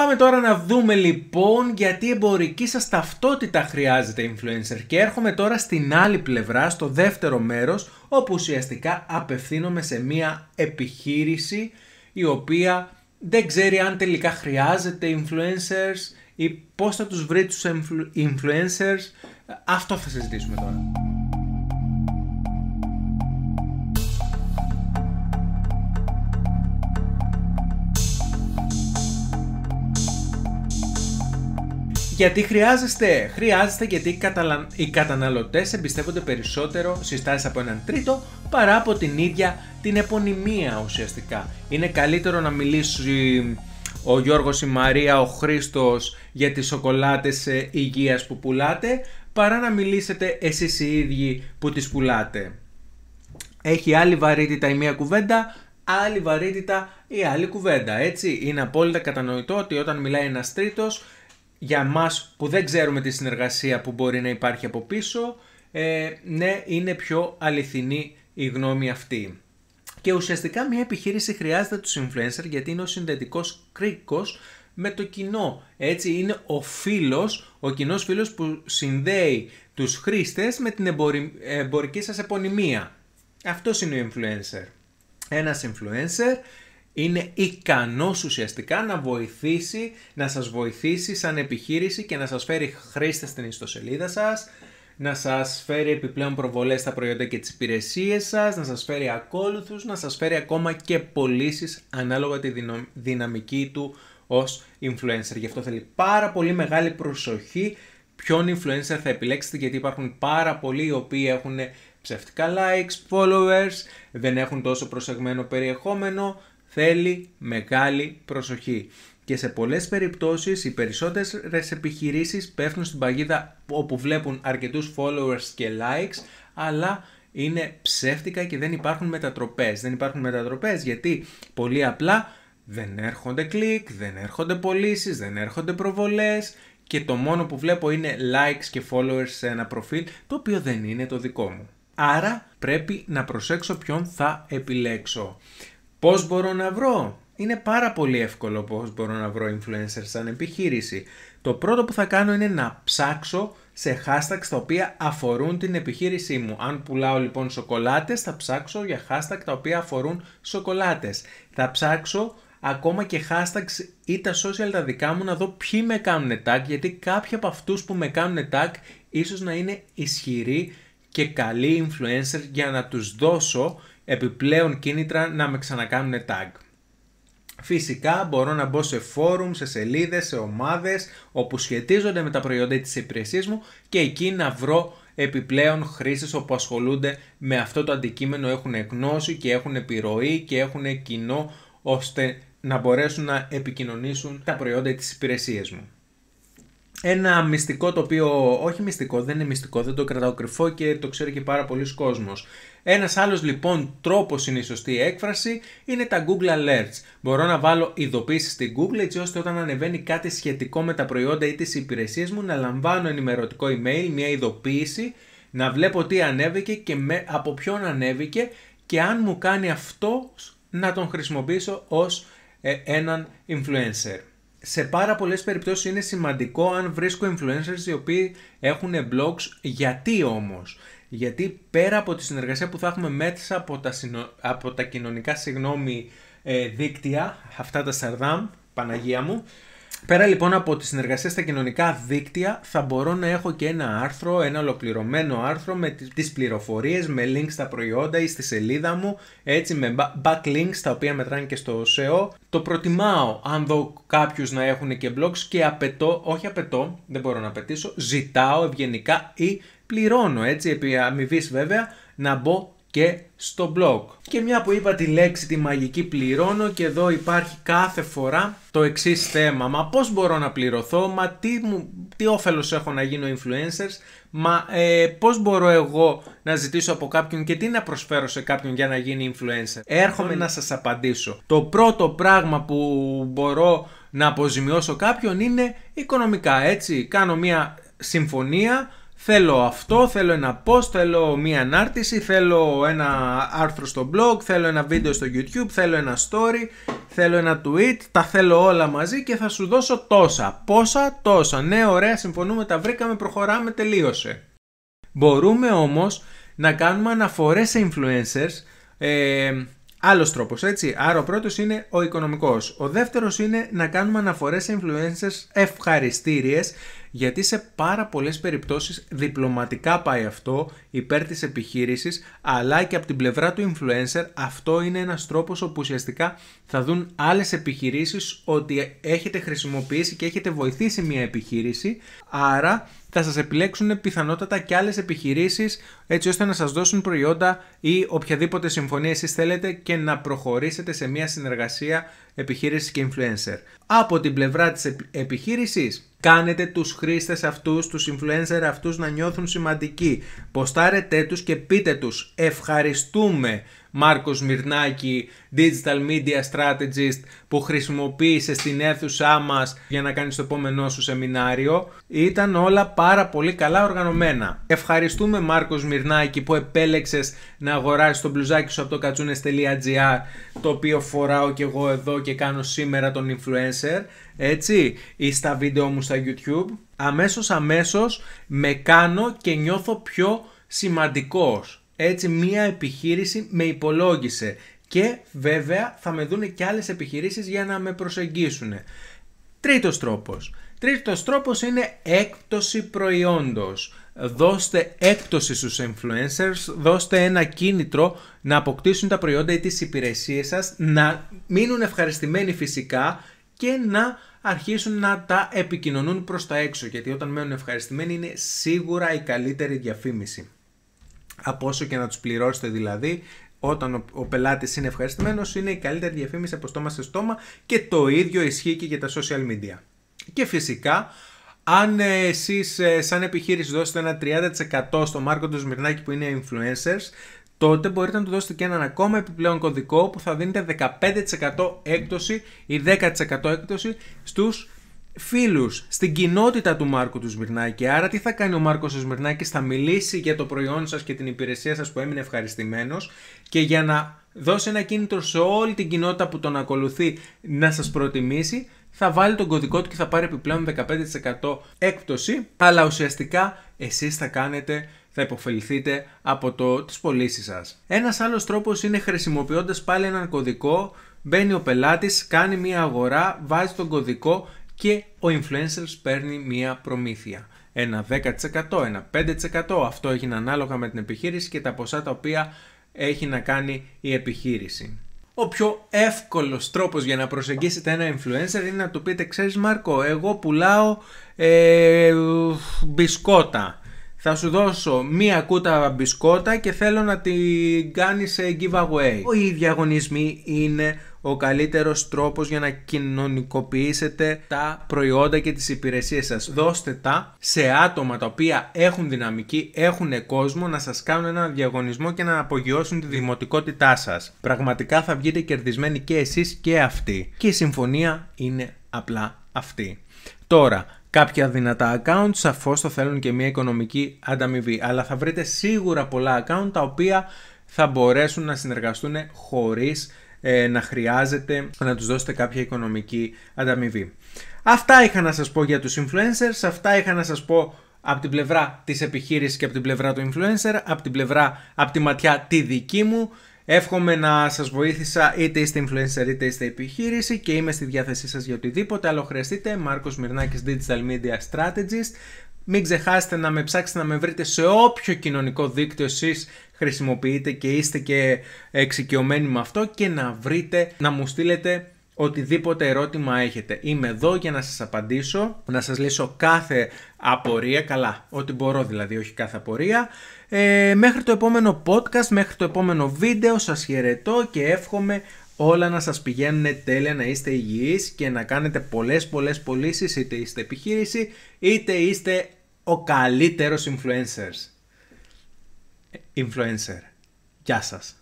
Πάμε τώρα να δούμε λοιπόν γιατί η εμπορική σας ταυτότητα χρειάζεται influencer και έρχομαι τώρα στην άλλη πλευρά, στο δεύτερο μέρος όπου ουσιαστικά απευθύνομαι σε μια επιχείρηση η οποία δεν ξέρει αν τελικά χρειάζεται influencers ή πώς θα τους βρει τους influencers. Αυτό θα συζητήσουμε τώρα. Γιατί χρειάζεστε. Χρειάζεστε γιατί οι καταναλωτές εμπιστεύονται περισσότερο συστάσεις από έναν τρίτο παρά από την ίδια την επωνυμία ουσιαστικά. Είναι καλύτερο να μιλήσει ο Γιώργος, η Μαρία, ο Χρήστος για τις σοκολάτες ε, υγείας που πουλάτε παρά να μιλήσετε εσείς οι ίδιοι που τις πουλάτε. Έχει άλλη βαρύτητα η μία κουβέντα, άλλη βαρύτητα η άλλη κουβέντα, έτσι. Είναι απόλυτα κατανοητό ότι όταν μιλάει ένας τρίτος για μας που δεν ξέρουμε τη συνεργασία που μπορεί να υπάρχει από πίσω, ε, ναι, είναι πιο αληθινή η γνώμη αυτή. Και ουσιαστικά μια επιχείρηση χρειάζεται τους influencer γιατί είναι ο συνδετικός κρίκος με το κοινό. Έτσι είναι ο φίλος, ο κοινός φίλος που συνδέει τους χρήστες με την εμπορική σας επωνυμία. Αυτός είναι ο influencer. Ένας influencer είναι ικανός ουσιαστικά να βοηθήσει, να σας βοηθήσει σαν επιχείρηση και να σας φέρει χρήστες στην ιστοσελίδα σας, να σας φέρει επιπλέον προβολές στα προϊόντα και τις υπηρεσίες σας, να σας φέρει ακόλουθους, να σας φέρει ακόμα και πωλήσεις ανάλογα τη δυναμική του ως influencer. Γι' αυτό θέλει πάρα πολύ μεγάλη προσοχή ποιον influencer θα επιλέξετε γιατί υπάρχουν πάρα πολλοί οι οποίοι έχουν ψευτικά likes, followers, δεν έχουν τόσο προσεγμένο περιεχόμενο, θέλει μεγάλη προσοχή. Και σε πολλές περιπτώσεις οι περισσότερες επιχειρήσεις πέφτουν στην παγίδα όπου βλέπουν αρκετούς followers και likes, αλλά είναι ψεύτικα και δεν υπάρχουν μετατροπές. Δεν υπάρχουν μετατροπές γιατί πολύ απλά δεν έρχονται κλικ, δεν έρχονται πωλήσεις, δεν έρχονται προβολές και το μόνο που βλέπω είναι likes και followers σε ένα προφίλ το οποίο δεν είναι το δικό μου. Άρα πρέπει να προσέξω ποιον θα επιλέξω. Πώς μπορώ να βρω. Είναι πάρα πολύ εύκολο πώς μπορώ να βρω influencer σαν επιχείρηση. Το πρώτο που θα κάνω είναι να ψάξω σε hashtags τα οποία αφορούν την επιχείρησή μου. Αν πουλάω λοιπόν σοκολάτες θα ψάξω για hashtag τα οποία αφορούν σοκολάτες. Θα ψάξω ακόμα και hashtags ή τα social τα δικά μου να δω ποιοι με κάνουν tag γιατί κάποιοι από αυτούς που με κάνουν tag ίσως να είναι ισχυροί και καλοί influencer για να τους δώσω επιπλέον κίνητρα να με ξανακάνουν tag. Φυσικά μπορώ να μπω σε φόρουμ, σε σελίδες, σε ομάδες όπου σχετίζονται με τα προϊόντα της υπηρεσίας μου και εκεί να βρω επιπλέον χρήσεις όπου ασχολούνται με αυτό το αντικείμενο, έχουν γνώση και έχουν επιρροή και έχουν κοινό ώστε να μπορέσουν να επικοινωνήσουν τα προϊόντα της υπηρεσίας μου. Ένα μυστικό το οποίο, όχι μυστικό, δεν είναι μυστικό, δεν το κρατάω κρυφό και το ξέρει και πάρα πολλοί κόσμος. Ένας άλλος λοιπόν τρόπος είναι η σωστή έκφραση είναι τα Google Alerts. Μπορώ να βάλω ειδοποίηση στην Google έτσι ώστε όταν ανεβαίνει κάτι σχετικό με τα προϊόντα ή τις υπηρεσίες μου να λαμβάνω ενημερωτικό email, μια ειδοποίηση, να βλέπω τι ανέβηκε και με, από ποιον ανέβηκε και αν μου κάνει αυτό να τον χρησιμοποιήσω ως ε, έναν influencer. Σε πάρα πολλές περιπτώσεις είναι σημαντικό αν βρίσκω influencers οι οποίοι έχουν blogs. Γιατί όμως γιατί πέρα από τη συνεργασία που θα έχουμε μέσα από τα, από τα κοινωνικά συγγνώμη ε, δίκτυα, αυτά τα Σαρδάμ, Παναγία μου, Πέρα λοιπόν από τη συνεργασία στα κοινωνικά δίκτυα θα μπορώ να έχω και ένα άρθρο, ένα ολοκληρωμένο άρθρο με τις πληροφορίες, με links στα προϊόντα ή στη σελίδα μου, έτσι με backlinks τα οποία μετράνε και στο SEO. Το προτιμάω αν δω κάποιους να έχουν και blogs και απαιτώ, όχι απαιτώ, δεν μπορώ να απαιτήσω, ζητάω ευγενικά ή πληρώνω έτσι, επί αμοιβής βέβαια, να μπω και στο blog. Και μια που είπα τη λέξη τη μαγική πληρώνω και εδώ υπάρχει κάθε φορά το εξής θέμα. Μα πώς μπορώ να πληρωθώ, μα τι, μου, τι όφελος έχω να γίνω influencers, μα ε, πώς μπορώ εγώ να ζητήσω από κάποιον και τι να προσφέρω σε κάποιον για να γίνει influencer. Έρχομαι να σας απαντήσω. Το πρώτο πράγμα που μπορώ να αποζημιώσω κάποιον είναι οικονομικά έτσι. Κάνω μια συμφωνία θέλω αυτό, θέλω ένα post, θέλω μία ανάρτηση, θέλω ένα άρθρο στο blog, θέλω ένα βίντεο στο YouTube, θέλω ένα story, θέλω ένα tweet, τα θέλω όλα μαζί και θα σου δώσω τόσα. Πόσα, τόσα. Ναι, ωραία, συμφωνούμε, τα βρήκαμε, προχωράμε, τελείωσε. Μπορούμε όμως να κάνουμε αναφορές σε influencers, ε, Άλλος τρόπος, έτσι. Άρα ο πρώτος είναι ο οικονομικός. Ο δεύτερος είναι να κάνουμε αναφορές σε influencers ευχαριστήριες, γιατί σε πάρα πολλές περιπτώσεις διπλωματικά πάει αυτό υπέρ της επιχείρησης, αλλά και από την πλευρά του influencer αυτό είναι ένας τρόπος όπου ουσιαστικά θα δουν άλλες επιχειρήσεις ότι έχετε χρησιμοποιήσει και έχετε βοηθήσει μια επιχείρηση. Άρα θα σας επιλέξουν πιθανότατα και άλλες επιχειρήσεις έτσι ώστε να σας δώσουν προϊόντα ή οποιαδήποτε συμφωνία εσείς θέλετε και να προχωρήσετε σε μια συνεργασία επιχείρησης και influencer. Από την πλευρά της επιχείρησης Κάνετε τους χρήστες αυτούς, τους influencer αυτούς να νιώθουν σημαντικοί. Ποστάρετε τους και πείτε τους ευχαριστούμε Μάρκος Μυρνάκη, Digital Media Strategist που χρησιμοποίησες στην αίθουσά μας για να κάνεις το επόμενό σου σεμινάριο. Ήταν όλα πάρα πολύ καλά οργανωμένα. Ευχαριστούμε Μάρκος Μυρνάκη που επέλεξες να αγοράσεις το μπλουζάκι σου από το κατσούνε.gr, το οποίο φοράω και εγώ εδώ και και κάνω σήμερα τον influencer, έτσι, ή στα βίντεο μου στα YouTube, αμέσως αμέσως με κάνω και νιώθω πιο σημαντικός. Έτσι, μία επιχείρηση με υπολόγισε και βέβαια θα με δούνε και άλλες επιχειρήσεις για να με προσεγγίσουν. Τρίτος τρόπος, Τρίτος τρόπος είναι έκπτωση προϊόντος. Δώστε έκπτωση στους influencers, δώστε ένα κίνητρο να αποκτήσουν τα προϊόντα ή τις υπηρεσίες σας, να μείνουν ευχαριστημένοι φυσικά και να αρχίσουν να τα επικοινωνούν προς τα έξω, γιατί όταν μένουν ευχαριστημένοι είναι σίγουρα η καλύτερη διαφήμιση. Από όσο και να τους πληρώσετε δηλαδή, όταν ο, πελάτης είναι ευχαριστημένος, είναι η καλύτερη διαφήμιση από στόμα σε στόμα και το ίδιο ισχύει και για τα social media. Και φυσικά, αν ε, εσείς ε, σαν επιχείρηση δώσετε ένα 30% στο Μάρκο του Σμυρνάκη που είναι influencers, τότε μπορείτε να του δώσετε και έναν ακόμα επιπλέον κωδικό που θα δίνετε 15% έκπτωση ή 10% έκπτωση στους φίλους, στην κοινότητα του Μάρκου του Σμυρνάκη. Άρα τι θα κάνει ο Μάρκος του Σμυρνάκης, θα μιλήσει για το προϊόν σας και την υπηρεσία σας που έμεινε ευχαριστημένος και για να δώσει ένα κίνητρο σε όλη την κοινότητα που τον ακολουθεί να σας προτιμήσει, θα βάλει τον κωδικό του και θα πάρει επιπλέον 15% έκπτωση, αλλά ουσιαστικά εσείς θα κάνετε θα υποφεληθείτε από το, τις πωλήσεις σας. Ένας άλλος τρόπος είναι χρησιμοποιώντας πάλι έναν κωδικό, μπαίνει ο πελάτης, κάνει μια αγορά, βάζει τον κωδικό και ο influencer παίρνει μια προμήθεια. Ένα 10%, ένα 5%, αυτό έγινε ανάλογα με την επιχείρηση και τα ποσά τα οποία έχει να κάνει η επιχείρηση. Ο πιο εύκολος τρόπος για να προσεγγίσετε ένα influencer είναι να του πείτε: Ξέρεις, Μάρκο, εγώ πουλάω ε, μπισκότα. Θα σου δώσω μία κούτα μπισκότα και θέλω να την κάνεις ε, giveaway. Οι διαγωνισμοί είναι ο καλύτερος τρόπος για να κοινωνικοποιήσετε τα προϊόντα και τις υπηρεσίες σας. Ναι. Δώστε τα σε άτομα τα οποία έχουν δυναμική, έχουν κόσμο να σας κάνουν ένα διαγωνισμό και να απογειώσουν τη δημοτικότητά σας. Πραγματικά θα βγείτε κερδισμένοι και εσείς και αυτοί. Και η συμφωνία είναι απλά αυτή. Τώρα, Κάποια δυνατά account σαφώς θα θέλουν και μια οικονομική ανταμοιβή, αλλά θα βρείτε σίγουρα πολλά account τα οποία θα μπορέσουν να συνεργαστούν χωρίς ε, να χρειάζεται να τους δώσετε κάποια οικονομική ανταμοιβή. Αυτά είχα να σας πω για τους influencers, αυτά είχα να σας πω από την πλευρά της επιχείρησης και από την πλευρά του influencer, από την πλευρά, από τη ματιά τη δική μου. Εύχομαι να σας βοήθησα είτε είστε influencer είτε είστε επιχείρηση και είμαι στη διάθεσή σας για οτιδήποτε άλλο χρειαστείτε. Μάρκος Μυρνάκης Digital Media Strategist. Μην ξεχάσετε να με ψάξετε να με βρείτε σε όποιο κοινωνικό δίκτυο εσείς χρησιμοποιείτε και είστε και εξοικειωμένοι με αυτό και να βρείτε, να μου στείλετε οτιδήποτε ερώτημα έχετε. Είμαι εδώ για να σας απαντήσω, να σας λύσω κάθε απορία, καλά, ό,τι μπορώ δηλαδή, όχι κάθε απορία. Ε, μέχρι το επόμενο podcast, μέχρι το επόμενο βίντεο, σας χαιρετώ και εύχομαι όλα να σας πηγαίνουν τέλεια, να είστε υγιείς και να κάνετε πολλές πολλές πωλήσεις είτε είστε επιχείρηση είτε είστε ο καλύτερος influencers. Ε, influencer. Γεια σας.